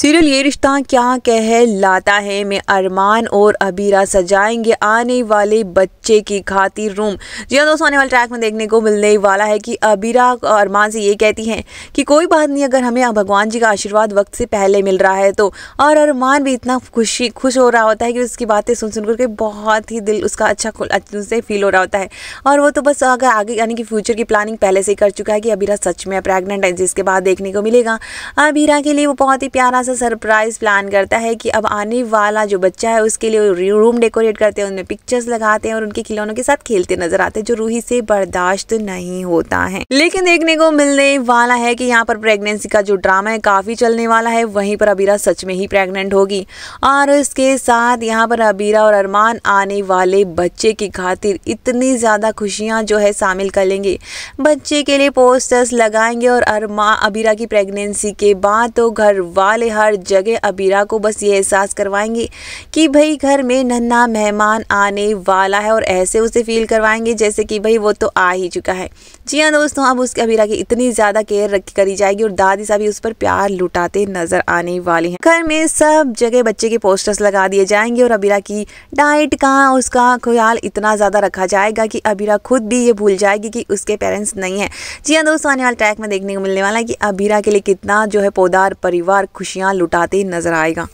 serial ये रिश्ता क्या कह लाता है मैं अरमान और अबीरा सजाएंगे आने वाले बच्चे की खातिर रूम जी हाँ दोस्तों आने वाले ट्रैक में देखने को मिलने वाला है कि अबीरा अरमान से ये कहती हैं कि कोई बात नहीं अगर हमें भगवान जी का आशीर्वाद वक्त से पहले मिल रहा है तो और अरमान भी इतना खुशी खुश हो रहा होता है कि उसकी बातें सुन सुन करके बहुत ही दिल उसका अच्छा उससे फील हो रहा होता है और वो तो बस अगर आगे यानी कि फ्यूचर की प्लानिंग पहले से ही कर चुका है कि अबीरा सच में प्रेगनेंट है जिसके बाद देखने को मिलेगा अबीरा के लिए वो बहुत ही प्यारा सा सरप्राइज़ प्लान करता है कि अब आने वाला जो बच्चा है उसके लिए रूम डेकोरेट करते हैं उनमें पिक्चर्स लगाते हैं और उनके खिलौनों के साथ खेलते नजर आते हैं जो रूही से बर्दाश्त नहीं होता है लेकिन देखने को मिलने वाला है कि यहाँ पर प्रेगनेंसी का जो ड्रामा है काफ़ी चलने वाला है वहीं पर अबीरा सच में ही प्रेगनेंट होगी और इसके साथ यहाँ पर अबीरा और अरमान आने वाले बच्चे की खातिर इतनी ज़्यादा खुशियाँ जो है शामिल कर लेंगे बच्चे के लिए पोस्टर्स लगाएंगे और अरमा अबीरा की प्रेगनेंसी के बाद तो घर वाले हर जगह अबीरा को बस ये एहसास करवाएंगे कि भाई घर में नन्ना मेहमान आने वाला है और ऐसे उसे फील करवाएंगे जैसे कि भाई वो तो आ ही चुका है जी हाँ दोस्तों अब उसके अबीरा की इतनी ज़्यादा केयर रखी करी जाएगी और दादी साहब उस पर प्यार लुटाते नजर आने वाले हैं घर में सब जगह बच्चे के पोस्टर्स लगा दिए जाएंगे और अबीरा की डाइट का उसका ख्याल इतना ज़्यादा रखा जाएगा कि अबीरा खुद भी ये भूल जाएगी कि उसके पेरेंट्स नहीं है जी हाँ दोस्तों आने वाले ट्रैक में देखने को मिलने वाला है कि अबीरा के लिए कितना जो है पौधार परिवार खुशियाँ लुटाते नजर आएगा